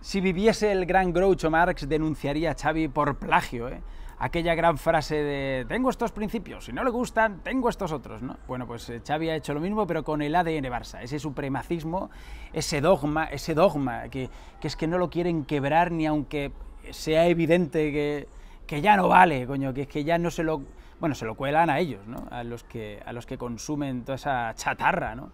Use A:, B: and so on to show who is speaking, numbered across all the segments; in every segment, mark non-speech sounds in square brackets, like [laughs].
A: Si viviese el gran Groucho Marx denunciaría a Xavi por plagio, ¿eh? aquella gran frase de tengo estos principios, si no le gustan, tengo estos otros, ¿no? Bueno, pues eh, Xavi ha hecho lo mismo, pero con el ADN Barça, ese supremacismo, ese dogma, ese dogma que, es que no lo quieren quebrar ni aunque sea evidente que, ya no vale, coño, que es que ya no se lo... Bueno, se lo cuelan a ellos, ¿no? A los que, a los que consumen toda esa chatarra, ¿no?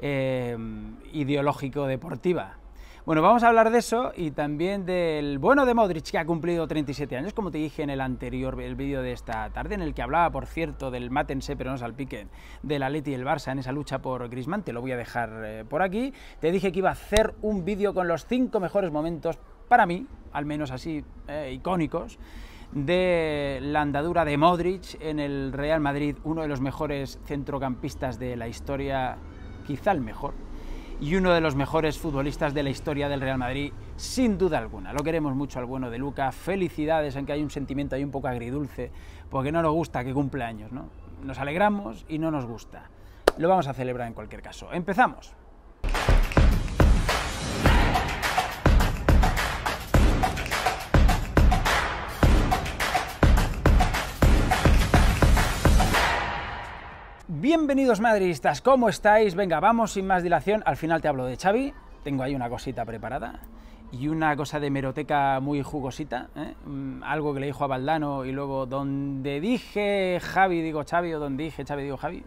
A: Eh, ideológico-deportiva. Bueno, vamos a hablar de eso y también del bueno de Modric, que ha cumplido 37 años, como te dije en el anterior el vídeo de esta tarde, en el que hablaba, por cierto, del mátense pero no salpiquen, del Atleti y el Barça en esa lucha por Griezmann, te lo voy a dejar eh, por aquí. Te dije que iba a hacer un vídeo con los cinco mejores momentos, para mí, al menos así, eh, icónicos, de la andadura de Modric en el Real Madrid, uno de los mejores centrocampistas de la historia, quizá el mejor, y uno de los mejores futbolistas de la historia del Real Madrid, sin duda alguna. Lo queremos mucho al bueno de Luca. Felicidades, en que hay un sentimiento ahí un poco agridulce, porque no nos gusta que cumpla años, ¿no? Nos alegramos y no nos gusta. Lo vamos a celebrar en cualquier caso. ¡Empezamos! Bienvenidos madridistas, ¿cómo estáis? Venga, vamos sin más dilación. Al final te hablo de Xavi, tengo ahí una cosita preparada y una cosa de meroteca muy jugosita, ¿eh? mm, algo que le dijo a Valdano y luego donde dije Javi digo Xavi o donde dije Xavi digo Javi.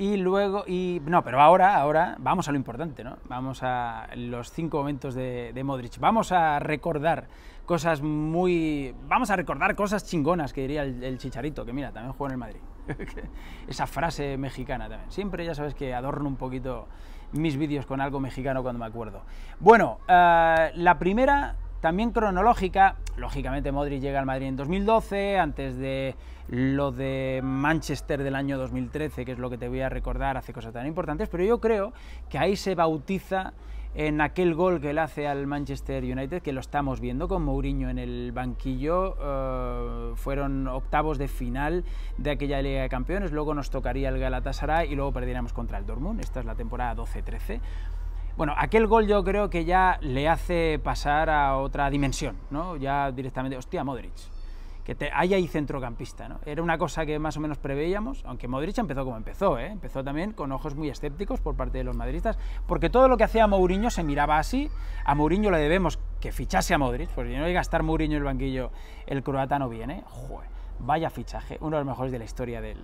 A: Y luego, y no, pero ahora, ahora vamos a lo importante, ¿no? Vamos a los cinco momentos de, Modric. Vamos a recordar cosas muy... Vamos a recordar cosas chingonas, que diría el, Chicharito, que mira, también juega en el Madrid. [laughs] Esa frase mexicana también. Siempre ya sabes que adorno un poquito mis vídeos con algo mexicano cuando me acuerdo. Bueno, eh, la primera también cronológica. Lógicamente Modric llega al Madrid en 2012, antes de lo de Manchester del año 2013, que es lo que te voy a recordar, hace cosas tan importantes, pero yo creo que ahí se bautiza en aquel gol que él hace al Manchester United, que lo estamos viendo con Mourinho en el banquillo, eh, fueron octavos de final de aquella Liga de Campeones, luego nos tocaría el Galatasaray y luego perdiéramos contra el Dortmund, esta es la temporada 12-13. Bueno, aquel gol yo creo que ya le hace pasar a otra dimensión, ¿no? Ya directamente, hostia, Modric, que te, hay ahí centrocampista, ¿no? Era una cosa que más o menos preveíamos, aunque Modric empezó como empezó, ¿eh? Empezó también con ojos muy escépticos por parte de los madridistas, porque todo lo que hacía Mourinho se miraba así, a Mourinho le debemos que fichase a Modric, porque no hay gastar Mourinho el banquillo, el croata no viene, vaya fichaje, uno de los mejores de la historia del,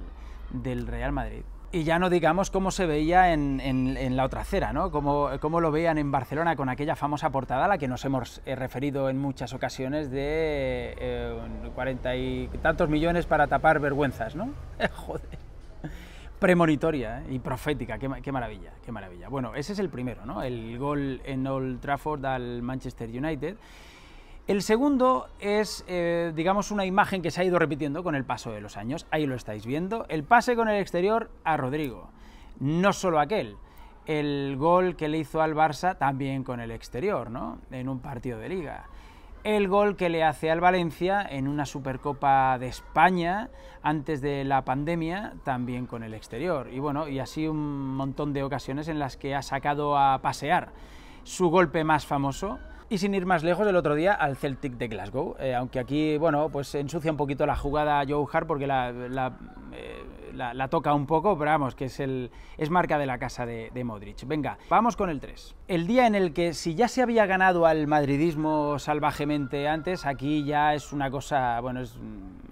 A: del Real Madrid. Y ya no digamos cómo se veía en, en, la otra acera, ¿no? Cómo, cómo, lo veían en Barcelona con aquella famosa portada a la que nos hemos eh, referido en muchas ocasiones de eh, cuarenta y tantos millones para tapar vergüenzas, ¿no? [laughs] Joder. Premonitoria ¿eh? y profética, qué, qué, maravilla, qué maravilla. Bueno, ese es el primero, ¿no? El gol en Old Trafford al Manchester United el segundo es, eh, digamos, una imagen que se ha ido repitiendo con el paso de los años. Ahí lo estáis viendo. El pase con el exterior a Rodrigo. No solo aquel. El gol que le hizo al Barça también con el exterior, ¿no? En un partido de liga. El gol que le hace al Valencia en una Supercopa de España antes de la pandemia también con el exterior. Y bueno, y así un montón de ocasiones en las que ha sacado a pasear. Su golpe más famoso y sin ir más lejos, el otro día al Celtic de Glasgow. Eh, aunque aquí, bueno, pues ensucia un poquito la jugada Joe Hart porque eh, la, toca un poco, pero vamos, que es, el, es marca de la casa de, Modric. Venga, vamos con el 3. El día en el que, si ya se había ganado al madridismo salvajemente antes, aquí ya es una cosa, bueno,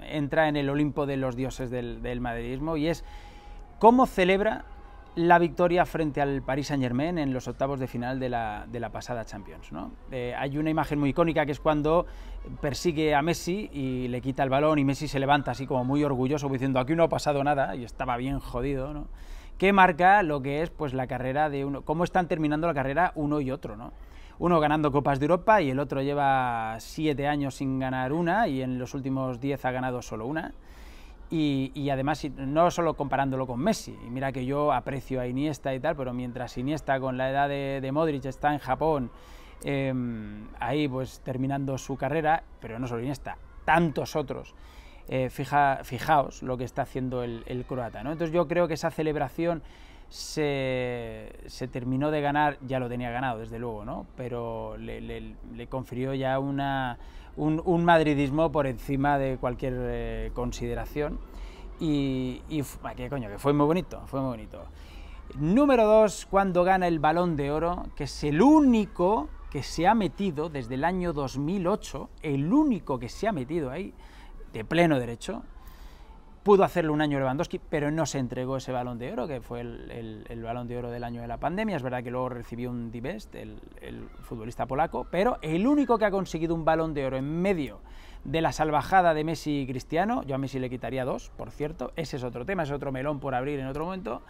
A: entra en el Olimpo de los dioses del madridismo y es cómo celebra la victoria frente al Paris Saint-Germain en los octavos de final de la, pasada Champions. Eh, hay una imagen muy icónica que es cuando persigue a Messi y le quita el balón y Messi se levanta así como muy orgulloso diciendo aquí no ha pasado nada y estaba bien jodido. ¿no? Que marca lo que es pues la carrera de uno, cómo están terminando la carrera uno y otro. ¿no? Uno ganando Copas de Europa y el otro lleva siete años sin ganar una y en los últimos diez ha ganado solo una y, además, no solo comparándolo con Messi, mira que yo aprecio a Iniesta y tal, pero mientras Iniesta con la edad de, Modric está en Japón, em, ahí pues terminando su carrera, pero no solo Iniesta, tantos otros. Eh, fija, fijaos lo que está haciendo el, croata. ¿no? Entonces yo creo que esa celebración se, se, terminó de ganar, ya lo tenía ganado desde luego, ¿no? pero le confirió ya una, un, madridismo por encima de cualquier eh, consideración. Y, coño, que fue muy bonito, fue muy bonito. Número dos, cuando gana el Balón de Oro, que es el único que se ha metido desde el año 2008, el único que se ha metido ahí, de pleno derecho, Pudo hacerlo un año Lewandowski, pero no se entregó ese balón de oro, que fue el, balón de oro del año de la pandemia. Es verdad que luego recibió un divest, el, futbolista polaco, pero el único que ha conseguido un balón de oro en medio de la salvajada de Messi y Cristiano, yo a Messi le quitaría dos, por cierto, ese es otro tema, es otro melón por abrir en otro momento,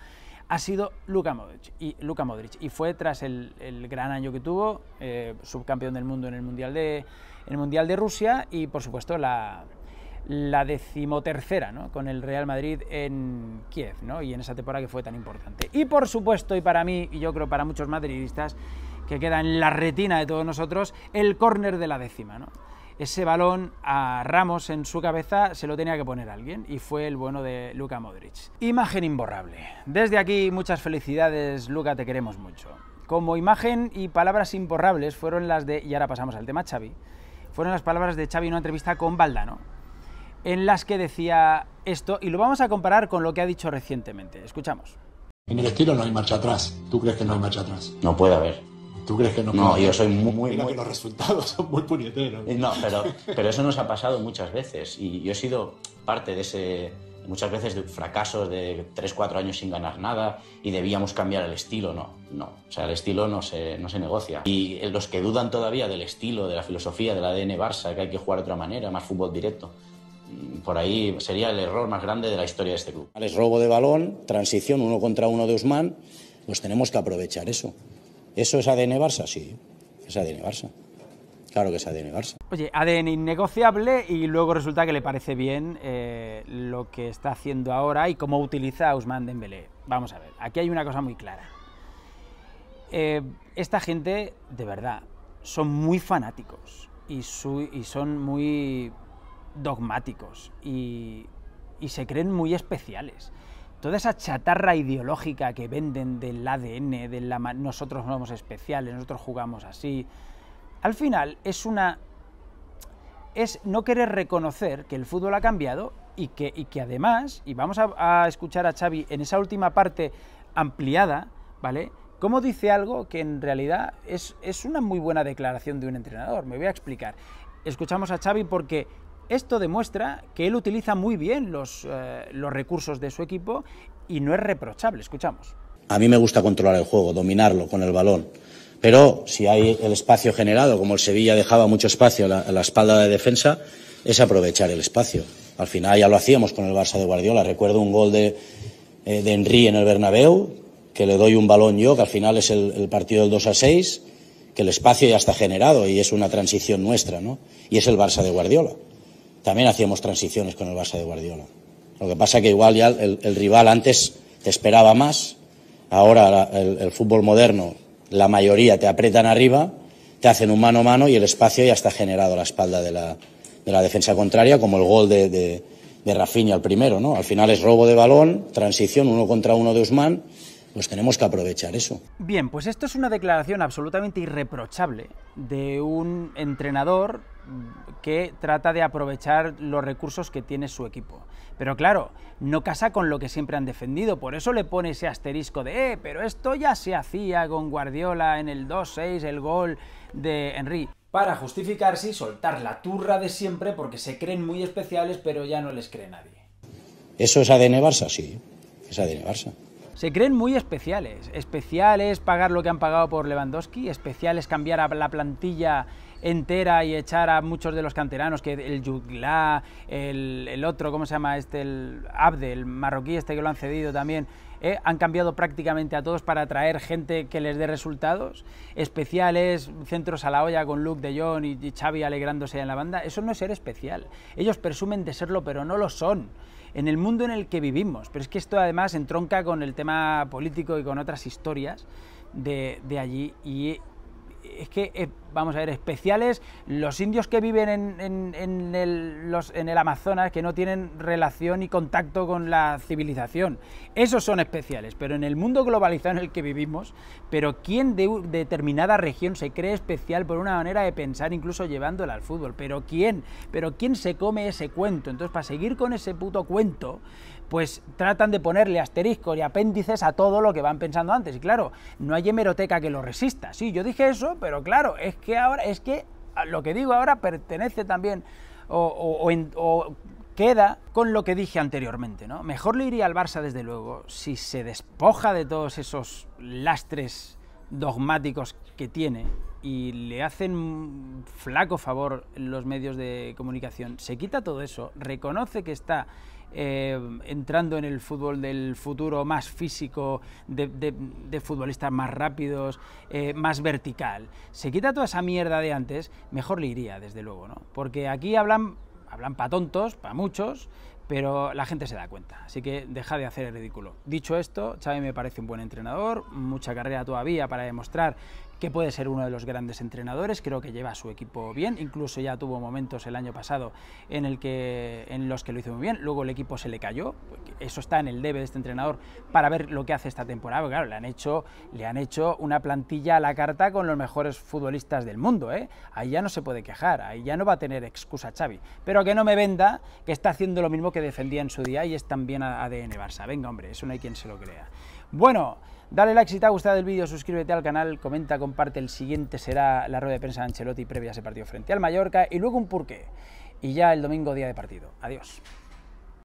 A: ha sido Luka Modric. Y, Luka Modric, y fue tras el, gran año que tuvo, eh, subcampeón del mundo en el Mundial de, en el mundial de Rusia y, por supuesto, la, la decimotercera ¿no? con el Real Madrid en Kiev ¿no? y en esa temporada que fue tan importante. Y por supuesto, y para mí, y yo creo para muchos madridistas, que queda en la retina de todos nosotros, el córner de la décima. ¿no? Ese balón a Ramos en su cabeza se lo tenía que poner alguien y fue el bueno de Luka Modric. Imagen imborrable. Desde aquí muchas felicidades, Luka, te queremos mucho. Como imagen y palabras imborrables fueron las de, y ahora pasamos al tema Xavi, fueron las palabras de Xavi en una entrevista con Valdano en las que decía esto y lo vamos a comparar con lo que ha dicho recientemente. Escuchamos. En el estilo
B: no hay marcha atrás. ¿Tú crees que no hay marcha atrás? No puede haber. ¿Tú crees que no? No, yo soy muy... muy, Que los resultados son muy puñeteros. Eh, no, pero, pero eso nos ha pasado muchas veces y yo he sido parte de ese... Muchas veces de fracasos de 3, 4 años sin ganar nada y debíamos cambiar el estilo, no, no. O sea, el estilo no se, no se negocia. Y eh, los que dudan todavía del estilo, de la filosofía, del ADN Barça, que hay que jugar de otra manera, más fútbol directo, por ahí sería el error más grande de la historia de este club. Es robo de balón, transición uno contra uno de Usman, pues tenemos que aprovechar eso. ¿Eso es ADN Barça? Sí, es ADN Barça. Claro que es ADN Barça.
A: Oye, ADN innegociable y luego resulta que le parece bien eh, lo que está haciendo ahora y cómo utiliza a Usman Dembélé. Vamos a ver, aquí hay una cosa muy clara. Eh, esta gente, de verdad, son muy fanáticos y son muy dogmáticos y, se creen muy especiales toda esa chatarra ideológica que venden del ADN, de la, nosotros no somos especiales, nosotros jugamos así, al final es una... es no querer reconocer que el fútbol ha cambiado y que, además, y vamos a, escuchar a Xavi en esa última parte ampliada, ¿vale?, cómo dice algo que en realidad es, es una muy buena declaración de un entrenador, me voy a explicar. Escuchamos a Xavi porque esto demuestra que él utiliza muy bien eh, los, recursos de su equipo y no es reprochable. Escuchamos.
B: A mí me gusta controlar el juego, dominarlo con el balón. Pero si hay el espacio generado, como el Sevilla dejaba mucho espacio a la, espalda de defensa, es aprovechar el espacio. Al final ya lo hacíamos con el Barça de Guardiola. Recuerdo un gol de, eh, Henry en el Bernabéu, que le doy un balón yo, que al final es el, partido del 2 a 6, que el espacio ya está generado y es una transición nuestra, ¿no? Y es el Barça de Guardiola también hacíamos transiciones con el Barça de Guardiola. Lo que pasa es que igual ya el, rival antes te esperaba más, ahora el, fútbol moderno, la mayoría te apretan arriba, te hacen un mano a mano y el espacio ya está generado a la espalda de la, defensa contraria, como el gol de, de, de Rafinha al primero, ¿no? Al final es robo de balón, transición uno contra uno de Usman pues tenemos que aprovechar eso.
A: Bien, pues esto es una declaración absolutamente irreprochable de un entrenador que trata de aprovechar los recursos que tiene su equipo. Pero claro, no casa con lo que siempre han defendido, por eso le pone ese asterisco de, eh, pero esto ya se hacía con Guardiola en el 2-6, el gol de Henry. Para justificarse y soltar la turra de siempre porque se creen muy especiales, pero ya no les cree nadie.
B: ¿Eso es ADN Barça? Sí, es ADN Barça.
A: Se creen muy especiales. Especiales pagar lo que han pagado por Lewandowski, especiales cambiar a la plantilla entera y echar a muchos de los canteranos, que el Yugla, el, otro, ¿cómo se llama este? El Abde, el marroquí este que lo han cedido también, eh, han cambiado prácticamente a todos para atraer gente que les dé resultados. Especiales, centros a la olla con Luke de Jong y, y Xavi alegrándose en la banda. Eso no es ser especial. Ellos presumen de serlo, pero no lo son en el mundo en el que vivimos. Pero es que esto además entronca con el tema político y con otras historias de, de allí y es que, eh, vamos a ver, especiales, los indios que viven en, en, el, en, el, Amazonas, que no tienen relación y contacto con la civilización, esos son especiales, pero en el mundo globalizado en el que vivimos, pero ¿quién de determinada región se cree especial por una manera de pensar, incluso llevándola al fútbol? ¿Pero quién? ¿Pero quién se come ese cuento? Entonces, para seguir con ese puto cuento, pues tratan de ponerle asteriscos y apéndices a todo lo que van pensando antes. Y claro, no hay hemeroteca que lo resista. Sí, yo dije eso, pero claro, es que ahora, es que lo que digo ahora pertenece también o, queda con lo que dije anteriormente, ¿no? Mejor le iría al Barça, desde luego, si se despoja de todos esos lastres dogmáticos que tiene y le hacen flaco favor los medios de comunicación. Se quita todo eso, reconoce que está eh, entrando en el fútbol del futuro más físico, de, futbolistas más rápidos, eh, más vertical. Se quita toda esa mierda de antes, mejor le iría, desde luego, ¿no? Porque aquí hablan, hablan para tontos, para muchos, pero la gente se da cuenta, así que deja de hacer el ridículo. Dicho esto, Xavi me parece un buen entrenador, mucha carrera todavía para demostrar que puede ser uno de los grandes entrenadores, creo que lleva a su equipo bien, incluso ya tuvo momentos el año pasado en, el que, en los que lo hizo muy bien, luego el equipo se le cayó, eso está en el debe de este entrenador para ver lo que hace esta temporada, claro, le han, hecho, le han hecho una plantilla a la carta con los mejores futbolistas del mundo, ¿eh? ahí ya no se puede quejar, ahí ya no va a tener excusa Xavi, pero que no me venda que está haciendo lo mismo que defendía en su día y es también ADN Barça, venga hombre, eso no hay quien se lo crea. Bueno, Dale like si te ha gustado el vídeo, suscríbete al canal, comenta, comparte. El siguiente será la rueda de prensa de Ancelotti previa a ese partido frente al Mallorca y luego un porqué. Y ya el domingo día de partido. Adiós.